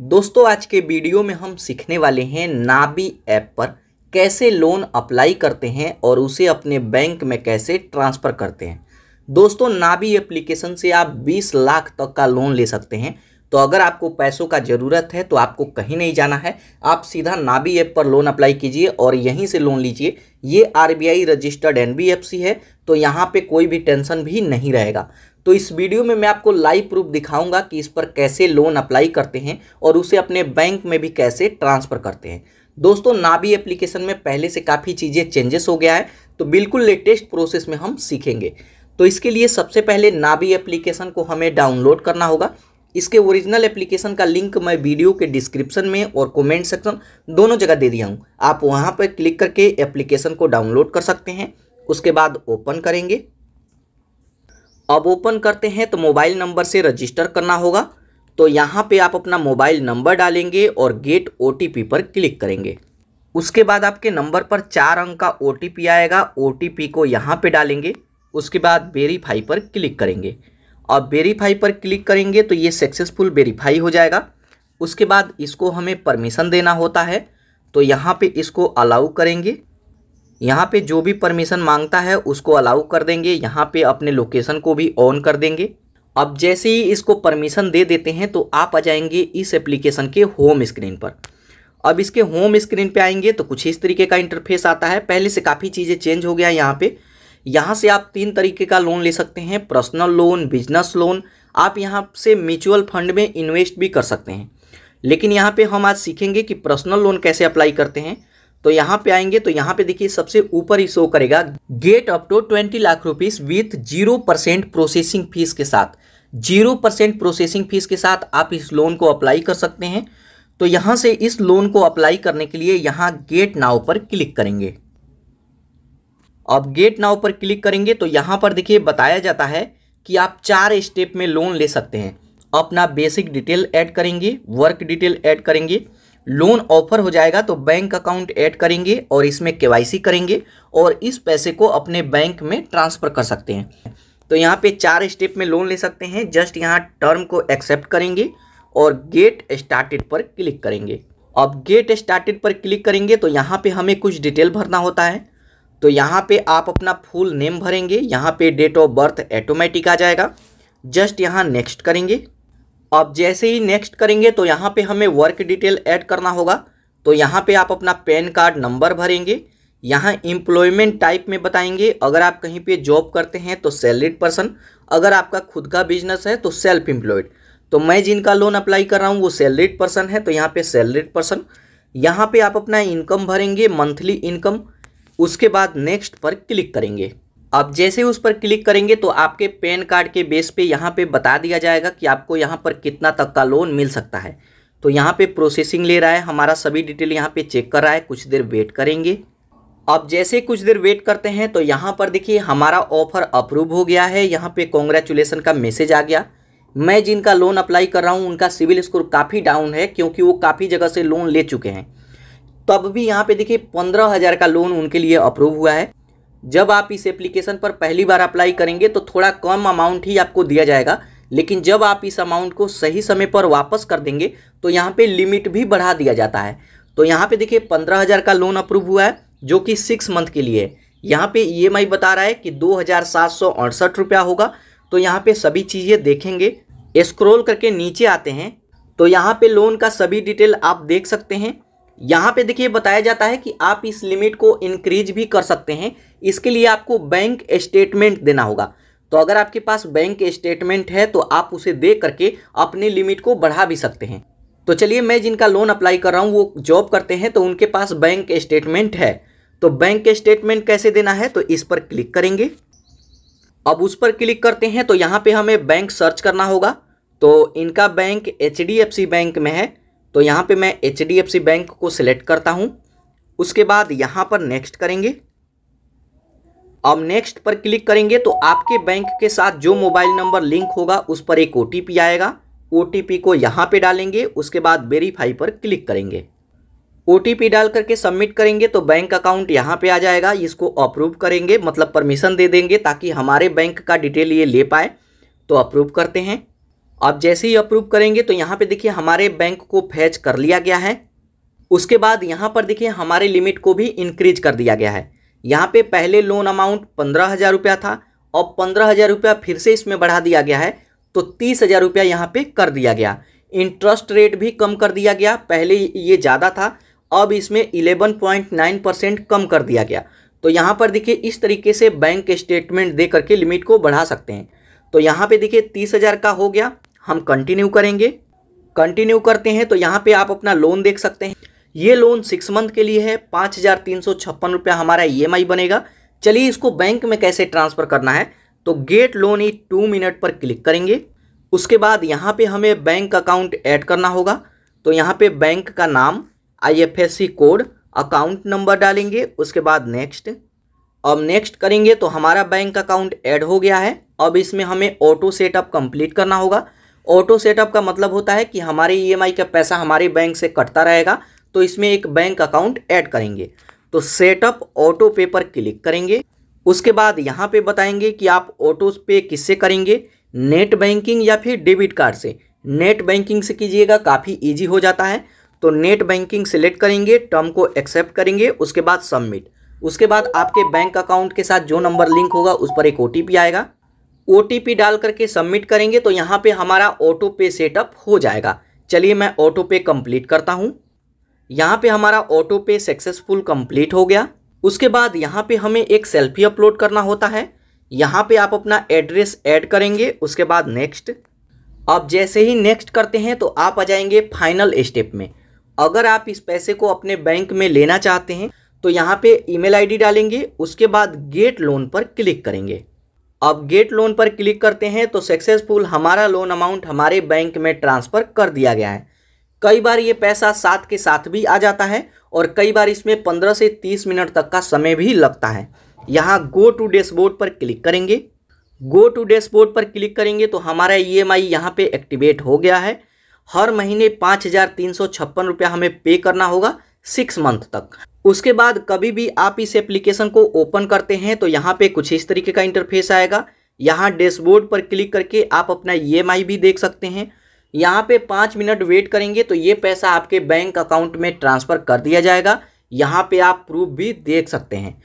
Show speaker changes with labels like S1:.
S1: दोस्तों आज के वीडियो में हम सीखने वाले हैं नाबी ऐप पर कैसे लोन अप्लाई करते हैं और उसे अपने बैंक में कैसे ट्रांसफ़र करते हैं दोस्तों नाबी एप्लीकेशन से आप 20 लाख तक का लोन ले सकते हैं तो अगर आपको पैसों का ज़रूरत है तो आपको कहीं नहीं जाना है आप सीधा नाबी ऐप पर लोन अप्लाई कीजिए और यहीं से लोन लीजिए ये आर रजिस्टर्ड एन है तो यहाँ पर कोई भी टेंशन भी नहीं रहेगा तो इस वीडियो में मैं आपको लाइव प्रूफ दिखाऊंगा कि इस पर कैसे लोन अप्लाई करते हैं और उसे अपने बैंक में भी कैसे ट्रांसफ़र करते हैं दोस्तों नाबी एप्लीकेशन में पहले से काफ़ी चीज़ें चेंजेस हो गया है तो बिल्कुल लेटेस्ट प्रोसेस में हम सीखेंगे तो इसके लिए सबसे पहले नाबी एप्लीकेशन को हमें डाउनलोड करना होगा इसके ओरिजिनल एप्लीकेशन का लिंक मैं वीडियो के डिस्क्रिप्शन में और कमेंट सेक्शन दोनों जगह दे दिया हूँ आप वहाँ पर क्लिक करके एप्लीकेशन को डाउनलोड कर सकते हैं उसके बाद ओपन करेंगे अब ओपन करते हैं तो मोबाइल नंबर से रजिस्टर करना होगा तो यहाँ पे आप अपना मोबाइल नंबर डालेंगे और गेट ओ पर क्लिक करेंगे उसके बाद आपके नंबर पर चार अंक का ओ आएगा ओ को यहाँ पे डालेंगे उसके बाद वेरीफाई पर क्लिक करेंगे और वेरीफाई पर क्लिक करेंगे तो ये सक्सेसफुल वेरीफाई हो जाएगा उसके बाद इसको हमें परमिशन देना होता है तो यहाँ पर इसको अलाउ करेंगे यहाँ पे जो भी परमिशन मांगता है उसको अलाउ कर देंगे यहाँ पे अपने लोकेशन को भी ऑन कर देंगे अब जैसे ही इसको परमिशन दे देते हैं तो आप आ जाएंगे इस एप्लीकेशन के होम स्क्रीन पर अब इसके होम स्क्रीन पे आएंगे तो कुछ इस तरीके का इंटरफेस आता है पहले से काफ़ी चीज़ें चेंज हो गया है यहाँ पर यहाँ से आप तीन तरीके का लोन ले सकते हैं पर्सनल लोन बिजनेस लोन आप यहाँ से म्यूचुअल फंड में इन्वेस्ट भी कर सकते हैं लेकिन यहाँ पे हम आज सीखेंगे कि पर्सनल लोन कैसे अप्लाई करते हैं तो यहाँ पे आएंगे तो यहाँ पे देखिए सबसे ऊपर ही शो करेगा get up to twenty lakh rupees with zero percent processing fees के साथ जीरो परसेंट प्रोसेसिंग फीस के साथ आप इस लोन को अप्लाई कर सकते हैं तो यहाँ से इस लोन को अप्लाई करने के लिए यहाँ गेट नाव पर क्लिक करेंगे अब गेट नाव पर क्लिक करेंगे तो यहाँ पर देखिए बताया जाता है कि आप चार स्टेप में लोन ले सकते हैं अपना बेसिक डिटेल ऐड करेंगे वर्क डिटेल ऐड करेंगे लोन ऑफर हो जाएगा तो बैंक अकाउंट ऐड करेंगे और इसमें केवाईसी करेंगे और इस पैसे को अपने बैंक में ट्रांसफ़र कर सकते हैं तो यहाँ पे चार स्टेप में लोन ले सकते हैं जस्ट यहाँ टर्म को एक्सेप्ट करेंगे और गेट स्टार्टेड पर क्लिक करेंगे अब गेट स्टार्टेड पर क्लिक करेंगे तो यहाँ पे हमें कुछ डिटेल भरना होता है तो यहाँ पे आप अपना फुल नेम भरेंगे यहाँ पे डेट ऑफ बर्थ ऑटोमेटिक आ जाएगा जस्ट यहाँ नेक्स्ट करेंगे अब जैसे ही नेक्स्ट करेंगे तो यहाँ पे हमें वर्क डिटेल ऐड करना होगा तो यहाँ पे आप अपना पैन कार्ड नंबर भरेंगे यहाँ एम्प्लॉयमेंट टाइप में बताएंगे अगर आप कहीं पे जॉब करते हैं तो सैलरीड पर्सन अगर आपका खुद का बिजनेस है तो सेल्फ एम्प्लॉयड तो मैं जिनका लोन अप्लाई कर रहा हूँ वो सैलरीड पर्सन है तो यहाँ पर सैलरीड पर्सन यहाँ पर आप अपना इनकम भरेंगे मंथली इनकम उसके बाद नेक्स्ट पर क्लिक करेंगे अब जैसे उस पर क्लिक करेंगे तो आपके पैन कार्ड के बेस पे यहाँ पे बता दिया जाएगा कि आपको यहाँ पर कितना तक का लोन मिल सकता है तो यहाँ पे प्रोसेसिंग ले रहा है हमारा सभी डिटेल यहाँ पे चेक कर रहा है कुछ देर वेट करेंगे अब जैसे कुछ देर वेट करते हैं तो यहाँ पर देखिए हमारा ऑफर अप्रूव हो गया है यहाँ पर कॉन्ग्रेचुलेसन का मैसेज आ गया मैं जिनका लोन अप्लाई कर रहा हूँ उनका सिविल स्कोर काफ़ी डाउन है क्योंकि वो काफ़ी जगह से लोन ले चुके हैं तब भी यहाँ पे देखिए पंद्रह हज़ार का लोन उनके लिए अप्रूव हुआ है जब आप इस एप्लीकेशन पर पहली बार अप्लाई करेंगे तो थोड़ा कम अमाउंट ही आपको दिया जाएगा लेकिन जब आप इस अमाउंट को सही समय पर वापस कर देंगे तो यहाँ पे लिमिट भी बढ़ा दिया जाता है तो यहाँ पे देखिए पंद्रह हज़ार का लोन अप्रूव हुआ है जो कि सिक्स मंथ के लिए है यहाँ पे ई e बता रहा है कि दो हज़ार रुपया होगा तो यहाँ पे सभी चीज़ें देखेंगे स्क्रॉल करके नीचे आते हैं तो यहाँ पर लोन का सभी डिटेल आप देख सकते हैं यहाँ पे देखिए बताया जाता है कि आप इस लिमिट को इंक्रीज भी कर सकते हैं इसके लिए आपको बैंक स्टेटमेंट देना होगा तो अगर आपके पास बैंक स्टेटमेंट है तो आप उसे दे करके अपने लिमिट को बढ़ा भी सकते हैं तो चलिए मैं जिनका लोन अप्लाई कर रहा हूँ वो जॉब करते हैं तो उनके पास बैंक स्टेटमेंट है तो बैंक स्टेटमेंट कैसे देना है तो इस पर क्लिक करेंगे अब उस पर क्लिक करते हैं तो यहाँ पे हमें बैंक सर्च करना होगा तो इनका बैंक एच बैंक में है तो यहाँ पे मैं एच बैंक को सिलेक्ट करता हूँ उसके बाद यहाँ पर नेक्स्ट करेंगे अब नेक्स्ट पर क्लिक करेंगे तो आपके बैंक के साथ जो मोबाइल नंबर लिंक होगा उस पर एक ओ आएगा ओ को यहाँ पे डालेंगे उसके बाद वेरीफाई पर क्लिक करेंगे ओ डाल करके सबमिट करेंगे तो बैंक अकाउंट यहाँ पे आ जाएगा इसको अप्रूव करेंगे मतलब परमिशन दे देंगे ताकि हमारे बैंक का डिटेल ये ले पाए तो अप्रूव करते हैं अब जैसे ही अप्रूव करेंगे तो यहाँ पे देखिए हमारे बैंक को फैच कर लिया गया है उसके बाद यहाँ पर देखिए हमारे लिमिट को भी इंक्रीज कर दिया गया है यहाँ पे पहले लोन अमाउंट पंद्रह हज़ार रुपया था और पंद्रह हज़ार रुपया फिर से इसमें बढ़ा दिया गया है तो तीस हज़ार रुपया यहाँ पर कर दिया गया इंटरेस्ट रेट भी कम कर दिया गया पहले ये ज़्यादा था अब इसमें इलेवन पॉइंट नाइन परसेंट कम कर दिया गया तो यहाँ पर देखिए इस तरीके से बैंक स्टेटमेंट दे करके लिमिट को बढ़ा सकते हैं तो यहाँ पर देखिए तीस हज़ार का हो गया हम कंटिन्यू करेंगे कंटिन्यू करते हैं तो यहाँ पे आप अपना लोन देख सकते हैं ये लोन सिक्स मंथ के लिए है पाँच हज़ार तीन सौ छप्पन रुपया हमारा ई e बनेगा चलिए इसको बैंक में कैसे ट्रांसफ़र करना है तो गेट लोन ही टू मिनट पर क्लिक करेंगे उसके बाद यहाँ पे हमें बैंक अकाउंट ऐड करना होगा तो यहाँ पे बैंक का नाम आई कोड अकाउंट नंबर डालेंगे उसके बाद नेक्स्ट अब नेक्स्ट करेंगे तो हमारा बैंक अकाउंट ऐड हो गया है अब इसमें हमें ऑटो सेटअप कंप्लीट करना होगा ऑटो सेटअप का मतलब होता है कि हमारे ईएमआई e का पैसा हमारे बैंक से कटता रहेगा तो इसमें एक बैंक अकाउंट ऐड करेंगे तो सेटअप ऑटो पे पर क्लिक करेंगे उसके बाद यहाँ पे बताएंगे कि आप ऑटो पे किससे करेंगे नेट बैंकिंग या फिर डेबिट कार्ड से नेट बैंकिंग से कीजिएगा काफ़ी ईजी हो जाता है तो नेट बैंकिंग सेलेक्ट करेंगे टर्म को एक्सेप्ट करेंगे उसके बाद सबमिट उसके बाद आपके बैंक अकाउंट के साथ जो नंबर लिंक होगा उस पर एक ओ आएगा ओ डाल करके सबमिट करेंगे तो यहाँ पे हमारा ऑटो पे सेटअप हो जाएगा चलिए मैं ऑटो पे कंप्लीट करता हूँ यहाँ पे हमारा ऑटो पे सक्सेसफुल कंप्लीट हो गया उसके बाद यहाँ पे हमें एक सेल्फी अपलोड करना होता है यहाँ पे आप अपना एड्रेस ऐड करेंगे उसके बाद नेक्स्ट अब जैसे ही नेक्स्ट करते हैं तो आप आ जाएंगे फाइनल स्टेप में अगर आप इस पैसे को अपने बैंक में लेना चाहते हैं तो यहाँ पे ईमेल आईडी डालेंगे उसके बाद गेट लोन पर क्लिक करेंगे अब गेट लोन पर क्लिक करते हैं तो सक्सेसफुल हमारा लोन अमाउंट हमारे बैंक में ट्रांसफ़र कर दिया गया है कई बार ये पैसा साथ के साथ भी आ जाता है और कई बार इसमें पंद्रह से तीस मिनट तक का समय भी लगता है यहाँ गो टू डैशबोर्ड पर क्लिक करेंगे गो टू डैशबोर्ड पर क्लिक करेंगे तो हमारा ई एम आई यहाँ पर एक्टिवेट हो गया है हर महीने पाँच हज़ार तीन सौ छप्पन रुपया हमें पे करना होगा सिक्स मंथ तक उसके बाद कभी भी आप इस एप्लीकेशन को ओपन करते हैं तो यहाँ पे कुछ इस तरीके का इंटरफेस आएगा यहाँ डैशबोर्ड पर क्लिक करके आप अपना ई e भी देख सकते हैं यहाँ पे पाँच मिनट वेट करेंगे तो ये पैसा आपके बैंक अकाउंट में ट्रांसफ़र कर दिया जाएगा यहाँ पे आप प्रूफ भी देख सकते हैं